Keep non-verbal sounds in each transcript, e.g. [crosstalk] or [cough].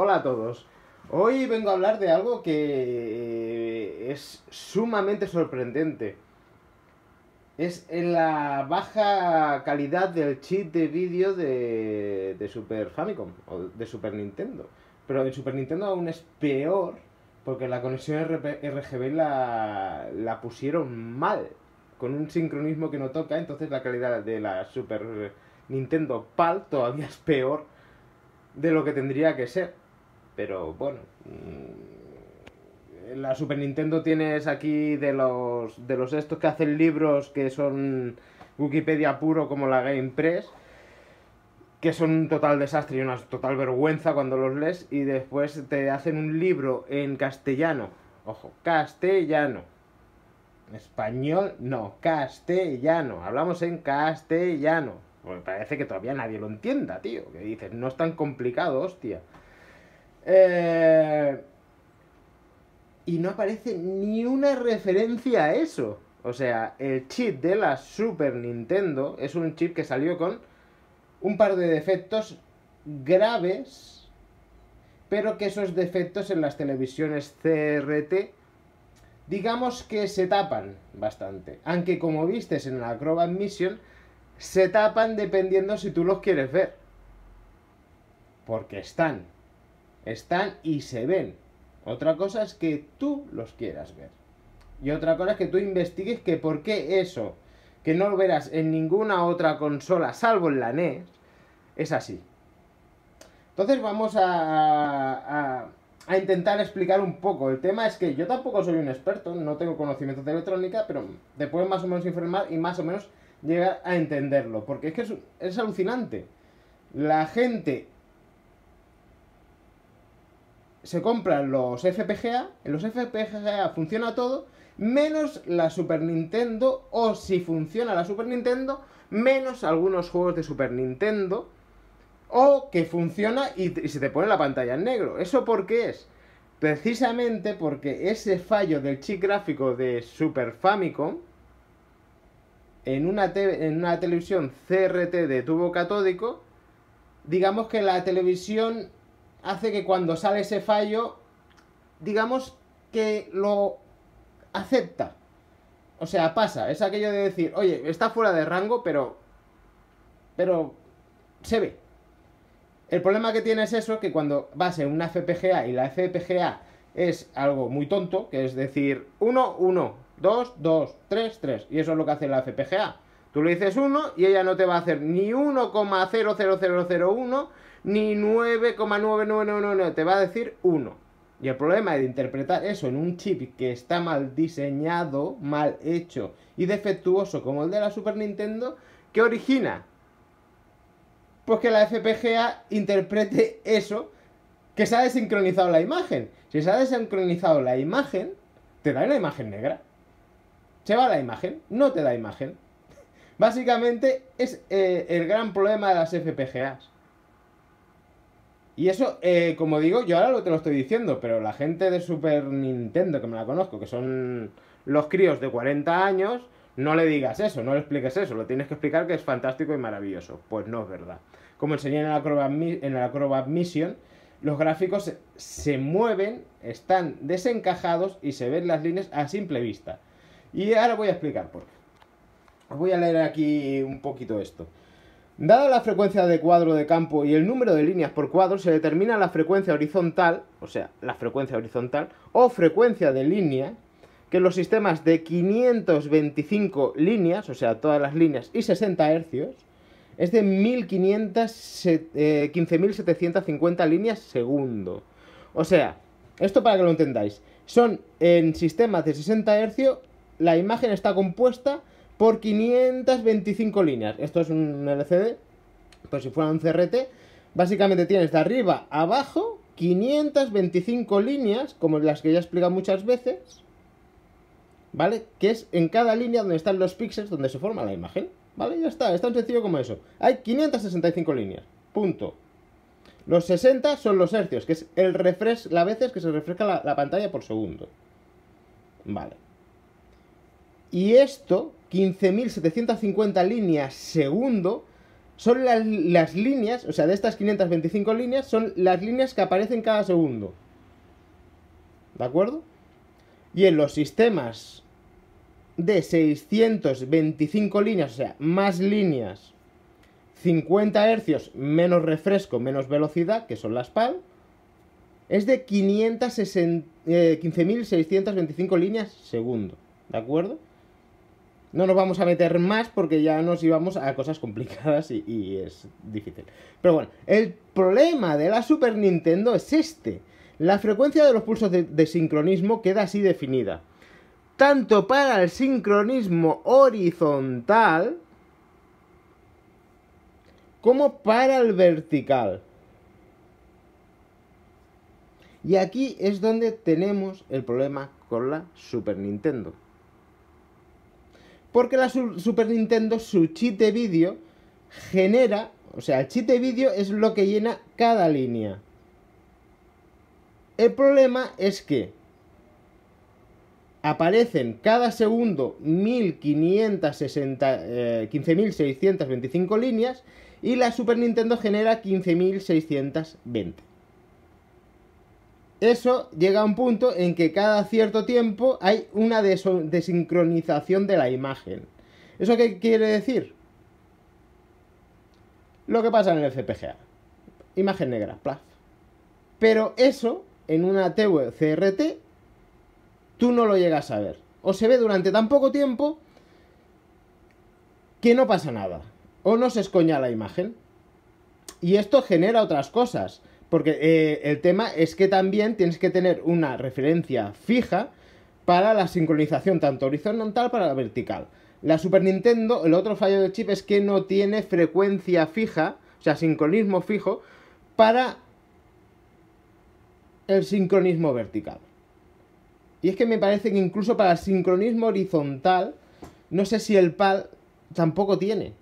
Hola a todos. Hoy vengo a hablar de algo que eh, es sumamente sorprendente. Es en la baja calidad del chip de vídeo de, Super Famicom o de Super Nintendo. Pero en Super Nintendo aún es peor porque la conexión RGB la pusieron mal con un sincronismo que no toca, entonces la calidad de la Super Nintendo PAL todavía es peor de lo que tendría que ser. Pero bueno, mm, la Super Nintendo tienes aquí de los, de los estos que hacen libros que son Wikipedia puro como la Game Press que son un total desastre y una total vergüenza cuando los lees y después te hacen un libro en castellano. Ojo, castellano. Español, no, castellano. Hablamos en castellano. Porque parece que todavía nadie lo entienda, tío. Que dices, no es tan complicado, hostia. Eh, y no aparece ni una referencia a eso. O sea, el chip de la Super Nintendo es un chip que salió con un par de defectos graves, pero que esos defectos en las televisiones CRT, digamos que se tapan bastante. Aunque como vistes en la Acrobat Mission, se tapan dependiendo si tú los quieres ver. Porque están están y se ven. Otra cosa es que tú los quieras ver. Y otra cosa es que tú investigues que por qué eso, que no lo verás en ninguna otra consola, salvo en la NES, es así. Entonces vamos a, a, intentar explicar un poco. El tema es que yo tampoco soy un experto, no tengo conocimientos de electrónica, pero te puedo más o menos informar y más o menos llegar a entenderlo. Porque es que es, es alucinante. La gente se compran los FPGA, en los FPGA funciona todo, menos la Super Nintendo, o si funciona la Super Nintendo, menos algunos juegos de Super Nintendo, o que funciona y, se te pone la pantalla en negro. ¿Eso por qué es? Precisamente porque ese fallo del chip gráfico de Super Famicom en una, en una televisión CRT de tubo catódico, digamos que la televisión hace que cuando sale ese fallo, digamos que lo acepta. O sea, pasa. Es aquello de decir, oye, está fuera de rango, pero. Pero. Se ve. El problema que tiene es eso, que cuando vas en una FPGA y la FPGA es algo muy tonto, que es decir, 1, 1, 2, 2, 3, 3. Y eso es lo que hace la FPGA. Tú le dices 1 y ella no te va a hacer ni 1,00001 ni 9,9999, te va a decir 1. Y el problema de interpretar eso en un chip que está mal diseñado, mal hecho y defectuoso como el de la Super Nintendo, ¿qué origina? Pues que la FPGA interprete eso, que se ha desincronizado la imagen. Si se ha desincronizado la imagen, te da una imagen negra. Se va la imagen, no te da imagen. [laughs] Básicamente es eh, el gran problema de las FPGAs. Y eso, eh, como digo, yo ahora lo te lo estoy diciendo, pero la gente de Super Nintendo, que me la conozco, que son los críos de 40 años, no le digas eso, no le expliques eso, lo tienes que explicar que es fantástico y maravilloso. Pues no es verdad. Como enseñé en el Acrobat, en Mission, los gráficos se, mueven, están desencajados y se ven las líneas a simple vista. Y ahora voy a explicar por qué. Voy a leer aquí un poquito esto. Dada la frecuencia de cuadro de campo y el número de líneas por cuadro, se determina la frecuencia horizontal, o sea, la frecuencia horizontal, o frecuencia de línea, que los sistemas de 525 líneas, o sea, todas las líneas, y 60 hercios, es de 15.750 eh, líneas segundo. O sea, esto para que lo entendáis, son en sistemas de 60 hercios, la imagen está compuesta por 525 líneas. Esto es un LCD, Por si fuera un CRT, básicamente tienes de arriba a abajo 525 líneas, como las que ya he explicado muchas veces, ¿vale? Que es en cada línea donde están los píxeles donde se forma la imagen, ¿vale? Ya está, es tan sencillo como eso. Hay 565 líneas, punto. Los 60 son los hercios, que es el la veces que se refresca la pantalla por segundo. Vale. Y esto, 15.750 líneas segundo, son las, líneas, o sea, de estas 525 líneas, son las líneas que aparecen cada segundo. ¿De acuerdo? Y en los sistemas de 625 líneas, o sea, más líneas, 50 hercios, menos refresco, menos velocidad, que son las PAL, es de 15.625 eh, líneas segundo. ¿De acuerdo? No nos vamos a meter más porque ya nos íbamos a cosas complicadas y, es difícil. Pero bueno, el problema de la Super Nintendo es este. La frecuencia de los pulsos de sincronismo queda así definida. Tanto para el sincronismo horizontal como para el vertical. Y aquí es donde tenemos el problema con la Super Nintendo. Porque la Super Nintendo, su chite vídeo, genera, o sea, el de vídeo es lo que llena cada línea. El problema es que aparecen cada segundo 1560, eh, 15.625 líneas y la Super Nintendo genera 15.620. Eso llega a un punto en que cada cierto tiempo hay una desincronización de la imagen. ¿Eso qué quiere decir? Lo que pasa en el FPGA. Imagen negra, plaf. Pero eso, en una TV CRT, tú no lo llegas a ver. O se ve durante tan poco tiempo que no pasa nada. O no se escoña la imagen. Y esto genera otras cosas. Porque eh, el tema es que también tienes que tener una referencia fija para la sincronización, tanto horizontal para la vertical. La Super Nintendo, el otro fallo del chip es que no tiene frecuencia fija, o sea, sincronismo fijo, para el sincronismo vertical. Y es que me parece que incluso para el sincronismo horizontal, no sé si el PAL tampoco tiene.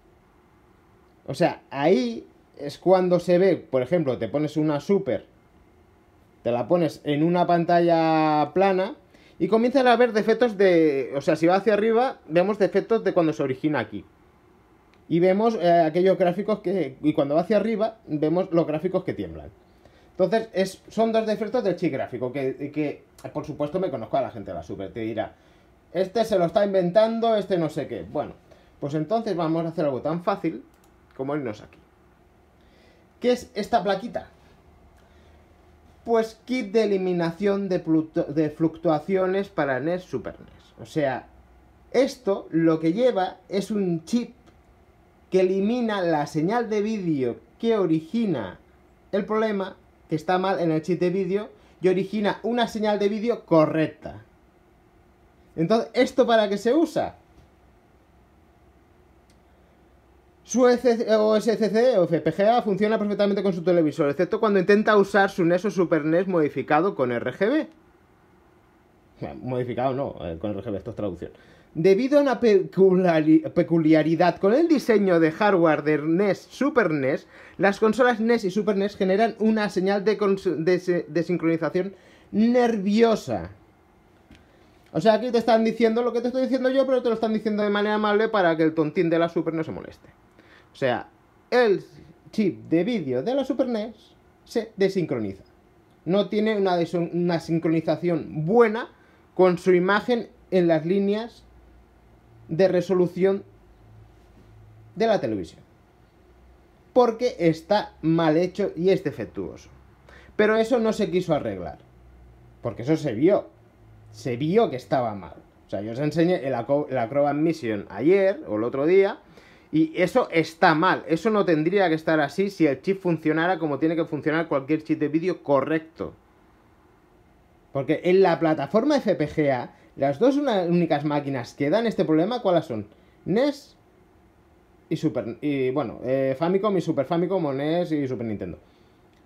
O sea, ahí es cuando se ve, por ejemplo, te pones una super, te la pones en una pantalla plana y comienzan a ver defectos de, o sea, si va hacia arriba, vemos defectos de cuando se origina aquí. Y vemos eh, aquellos gráficos que, y cuando va hacia arriba, vemos los gráficos que tiemblan. Entonces, es, son dos defectos del chip gráfico, que, que por supuesto me conozco a la gente de la super, te dirá, este se lo está inventando, este no sé qué. Bueno, pues entonces vamos a hacer algo tan fácil como irnos aquí es esta plaquita? Pues kit de eliminación de, de fluctuaciones para NES Super NES. O sea, esto lo que lleva es un chip que elimina la señal de vídeo que origina el problema, que está mal en el chip de vídeo, y origina una señal de vídeo correcta. Entonces, ¿esto para qué se usa? Su OSCC e o FPGA funciona perfectamente con su televisor, excepto cuando intenta usar su NES o Super NES modificado con RGB. modificado no, eh, con RGB, esto es traducción. Debido a una peculiaridad con el diseño de hardware de NES Super NES, las consolas NES y Super NES generan una señal de, sincronización nerviosa. O sea, aquí te están diciendo lo que te estoy diciendo yo, pero te lo están diciendo de manera amable para que el tontín de la Super no se moleste. O sea, el chip de vídeo de la Super NES se desincroniza. No tiene una, sincronización buena con su imagen en las líneas de resolución de la televisión. Porque está mal hecho y es defectuoso. Pero eso no se quiso arreglar. Porque eso se vio. Se vio que estaba mal. O sea, yo os enseñé el, el Acrobat Mission ayer o el otro día. Y eso está mal, eso no tendría que estar así si el chip funcionara como tiene que funcionar cualquier chip de vídeo correcto. Porque en la plataforma FPGA, las dos únicas máquinas que dan este problema, ¿cuáles son? NES y Super... Y bueno, eh, Famicom y Super Famicom o NES y Super Nintendo.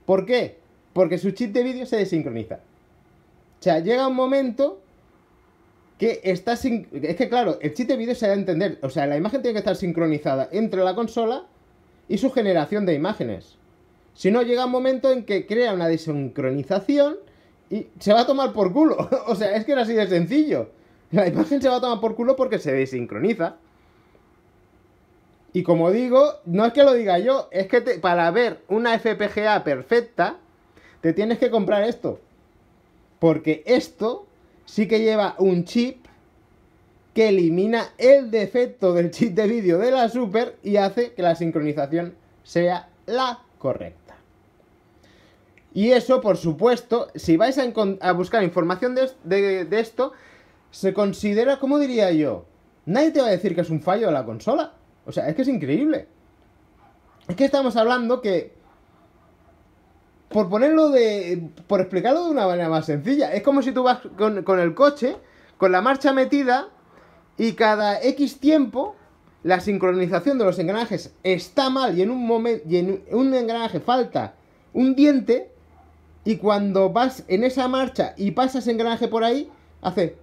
¿Por qué? Porque su chip de vídeo se desincroniza. O sea, llega un momento que está sin... Es que claro, el chiste de vídeo se da a entender. O sea, la imagen tiene que estar sincronizada entre la consola y su generación de imágenes. Si no, llega un momento en que crea una desincronización y se va a tomar por culo. [laughs] o sea, es que era así de sencillo. La imagen se va a tomar por culo porque se desincroniza. Y como digo, no es que lo diga yo, es que para ver una FPGA perfecta, te tienes que comprar esto. Porque esto sí que lleva un chip que elimina el defecto del chip de vídeo de la Super y hace que la sincronización sea la correcta. Y eso, por supuesto, si vais a, buscar información de, de esto, se considera, como diría yo? Nadie te va a decir que es un fallo de la consola. O sea, es que es increíble. Es que estamos hablando que por ponerlo de. por explicarlo de una manera más sencilla. Es como si tú vas con, el coche, con la marcha metida, y cada X tiempo la sincronización de los engranajes está mal y en un momento en un engranaje falta un diente y cuando vas en esa marcha y pasas engranaje por ahí hace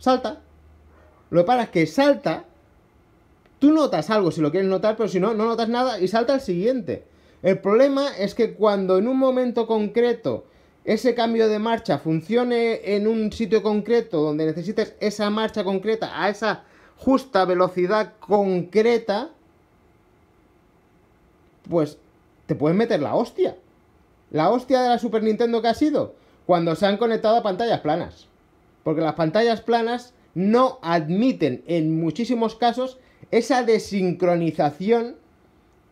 salta lo paras que salta tú notas algo si lo quieres notar pero si no no notas nada y salta al siguiente el problema es que cuando en un momento concreto ese cambio de marcha funcione en un sitio concreto donde necesites esa marcha concreta a esa justa velocidad concreta, pues te puedes meter la hostia. La hostia de la Super Nintendo que ha sido cuando se han conectado a pantallas planas. Porque las pantallas planas no admiten en muchísimos casos esa desincronización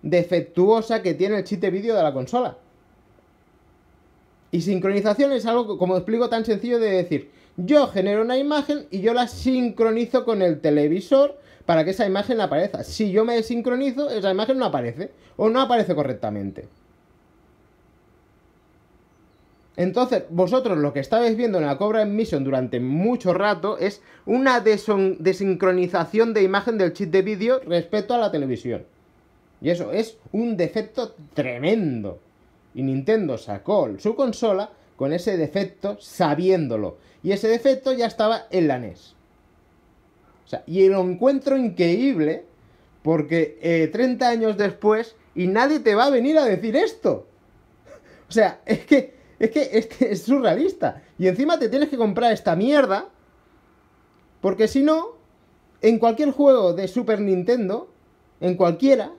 defectuosa que tiene el chip de vídeo de la consola. Y sincronización es algo, como explico, tan sencillo de decir, yo genero una imagen y yo la sincronizo con el televisor para que esa imagen aparezca. Si yo me desincronizo, esa imagen no aparece o no aparece correctamente. Entonces, vosotros lo que estabais viendo en la Cobra Mission durante mucho rato es una desincronización de imagen del chip de vídeo respecto a la televisión. Y eso es un defecto tremendo. Y Nintendo sacó su consola con ese defecto sabiéndolo. Y ese defecto ya estaba en la NES. O sea, y lo encuentro increíble porque 30 eh, años después y nadie te va a venir a decir esto. O sea, es que, es que es, que es surrealista. Y encima te tienes que comprar esta mierda porque si no, en cualquier juego de Super Nintendo, en cualquiera,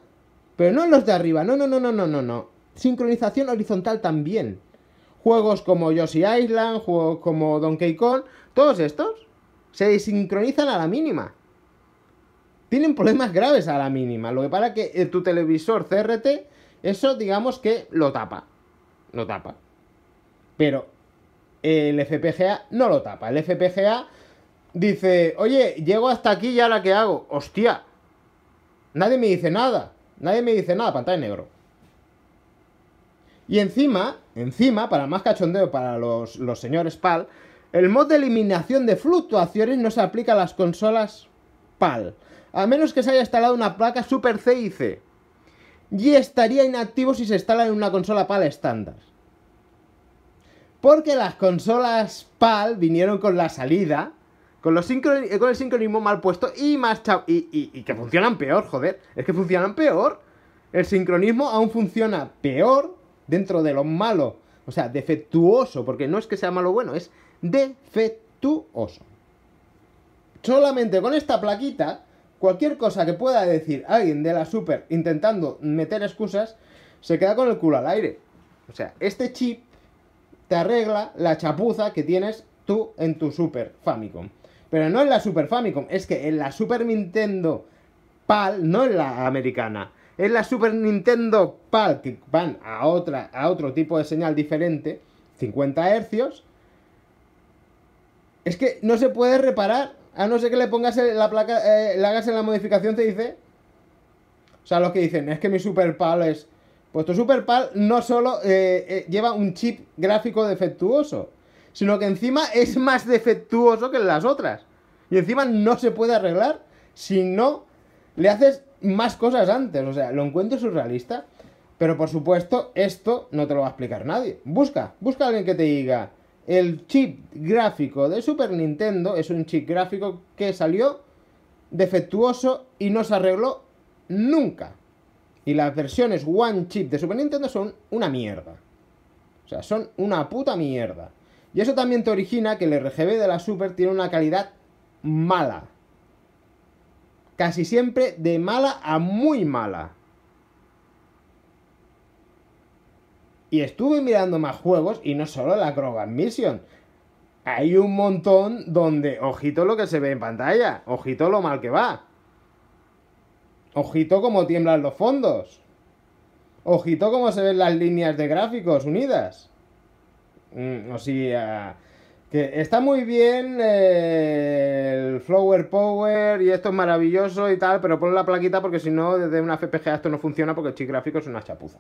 pero no los de arriba, no, no, no, no, no, no, no. Sincronización horizontal también. Juegos como Yoshi Island, juegos como Donkey Kong, todos estos se sincronizan a la mínima. Tienen problemas graves a la mínima. Lo que para que eh, tu televisor CRT, eso digamos que lo tapa. Lo tapa. Pero el FPGA no lo tapa. El FPGA dice, oye, llego hasta aquí y ahora qué hago. Hostia. Nadie me dice nada. Nadie me dice nada, pantalla negro. Y encima, encima, para más cachondeo para los, los señores PAL, el mod de eliminación de fluctuaciones no se aplica a las consolas PAL, a menos que se haya instalado una placa Super CIC. Y estaría inactivo si se instala en una consola PAL estándar. Porque las consolas PAL vinieron con la salida con, los eh, con el sincronismo mal puesto y más chao. Y, y que funcionan peor, joder. Es que funcionan peor. El sincronismo aún funciona peor dentro de lo malo. O sea, defectuoso. Porque no es que sea malo bueno, es defectuoso. Solamente con esta plaquita, cualquier cosa que pueda decir alguien de la super intentando meter excusas, se queda con el culo al aire. O sea, este chip te arregla la chapuza que tienes tú en tu Super Famicom. Pero no en la Super Famicom, es que en la Super Nintendo PAL, no en la americana, en la Super Nintendo PAL, que van a, otra, a otro tipo de señal diferente, 50 Hz, es que no se puede reparar, a no ser que le pongas la placa, eh, hagas en la modificación, te dice. O sea, los que dicen, es que mi Super PAL es... Pues tu Super PAL no solo eh, eh, lleva un chip gráfico defectuoso, sino que encima es más defectuoso que las otras. Y encima no se puede arreglar si no le haces más cosas antes. O sea, lo encuentro surrealista. Pero por supuesto, esto no te lo va a explicar nadie. Busca, busca a alguien que te diga. El chip gráfico de Super Nintendo es un chip gráfico que salió defectuoso y no se arregló nunca. Y las versiones One Chip de Super Nintendo son una mierda. O sea, son una puta mierda. Y eso también te origina que el RGB de la Super tiene una calidad mala. Casi siempre de mala a muy mala. Y estuve mirando más juegos y no solo la Grogan Mission. Hay un montón donde, ojito lo que se ve en pantalla, ojito lo mal que va. Ojito cómo tiemblan los fondos. Ojito cómo se ven las líneas de gráficos unidas. Mm, o sea, que está muy bien eh, el Flower Power y esto es maravilloso y tal, pero pon la plaquita porque si no, desde una FPGA esto no funciona porque el chip gráfico es una chapuza.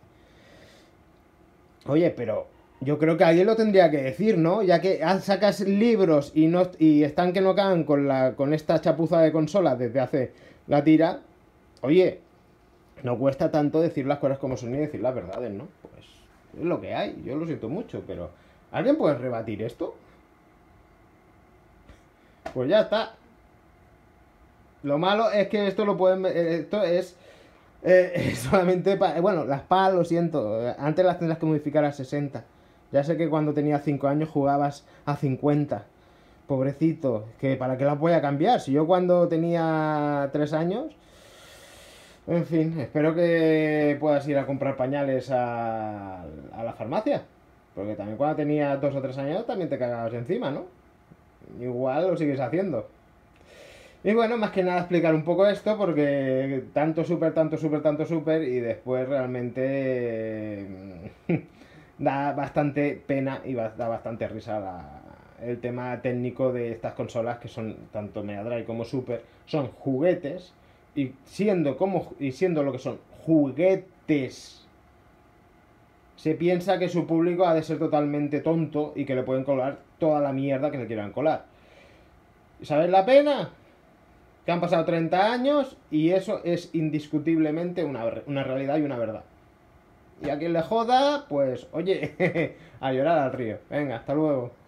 Oye, pero yo creo que alguien lo tendría que decir, ¿no? Ya que sacas libros y, no, y están que no cagan con, la, con esta chapuza de consola desde hace la tira. Oye, no cuesta tanto decir las cosas como son y decir las verdades, ¿no? Pues es lo que hay, yo lo siento mucho, pero... ¿Alguien puede rebatir esto? Pues ya está. Lo malo es que esto lo pueden... Eh, esto es... Eh, [laughs] solamente para... Eh, bueno, las palas, lo siento. Antes las tendrás que modificar a 60. Ya sé que cuando tenía 5 años jugabas a 50. Pobrecito. Que ¿Para qué las voy a cambiar? Si yo cuando tenía 3 años... En fin, espero que puedas ir a comprar pañales a la farmacia. Porque también cuando tenías dos o tres años también te cagabas encima, ¿no? Igual lo sigues haciendo. Y bueno, más que nada explicar un poco esto porque tanto súper, tanto súper, tanto súper y después realmente mm, [laughs] da bastante pena y da bastante risa el tema técnico de estas consolas que son tanto Mega Drive como Super, son juguetes y siendo como y siendo lo que son juguetes se piensa que su público ha de ser totalmente tonto y que le pueden colar toda la mierda que le quieran colar. ¿Sabes la pena? Que han pasado 30 años y eso es indiscutiblemente una, una realidad y una verdad. Y a quien le joda, pues oye, [laughs] a llorar al río. Venga, hasta luego.